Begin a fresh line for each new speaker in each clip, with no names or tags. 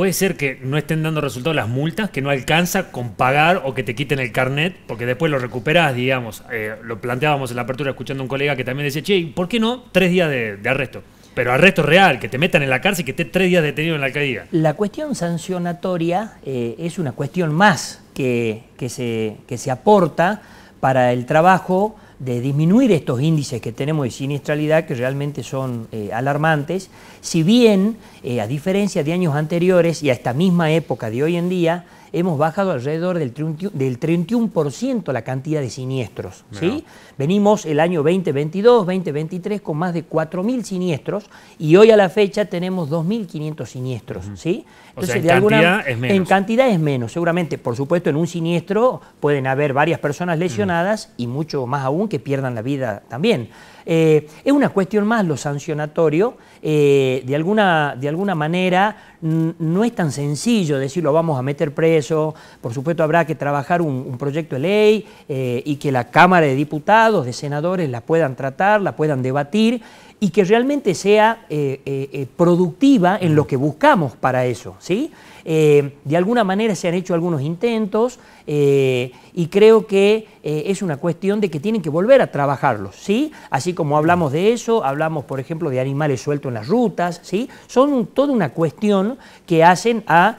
puede ser que no estén dando resultado las multas, que no alcanza con pagar o que te quiten el carnet, porque después lo recuperás, digamos. Eh, lo planteábamos en la apertura escuchando a un colega que también decía, che, ¿por qué no tres días de, arresto? Pero arresto real, que te metan en la cárcel y que estés tres días detenido en la alcaldía.
La cuestión sancionatoria eh, es una cuestión más que, que, se, que se aporta para el trabajo de disminuir estos índices que tenemos de siniestralidad que realmente son eh, alarmantes, si bien, eh, a diferencia de años anteriores y a esta misma época de hoy en día, hemos bajado alrededor del 31%, la cantidad de siniestros. ¿sí? Venimos el año 2022, 2023 con más de 4.000 siniestros y hoy a la fecha tenemos 2.500 siniestros. ¿sí? en de cantidad es menos. En cantidad es menos, seguramente. Por supuesto, en un siniestro pueden haber varias personas mm. lesionadas y mucho más aún que pierdan la vida también. Eh, es una cuestión más lo sancionatorio. Eh, de, alguna, de alguna manera no es tan sencillo decirlo, vamos a meter pre eso por supuesto habrá que trabajar un, proyecto de ley eh, y que la Cámara de Diputados, de Senadores la puedan tratar, la puedan debatir y que realmente sea eh, eh, eh, productiva en lo que buscamos para eso. ¿sí? de alguna manera se han hecho algunos intentos y creo que es una cuestión de que tienen que volver a trabajarlos. ¿sí? Así como hablamos de eso, hablamos por ejemplo de animales sueltos en las rutas, ¿sí? son toda una cuestión que hacen a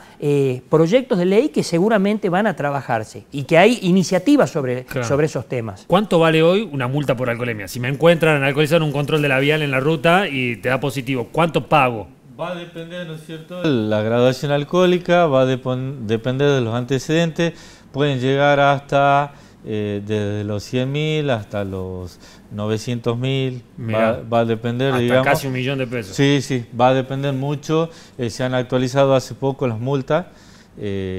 proyectos de ley que seguramente van a trabajarse y que hay iniciativas sobre, sobre esos temas.
¿Cuánto vale hoy una multa por alcoholemia? Si me encuentran alcoholizado en un control
de la vial en la ruta y te da positivo, ¿cuánto pago? Va a depender, ¿no es cierto? La graduación alcohólica va a depender de los antecedentes. Pueden llegar hasta eh, desde los 100 mil hasta los 900 mil. Va, a depender, hasta casi un millón de pesos. Sí, sí, va a depender mucho. Eh, se han actualizado hace poco las multas. Eh,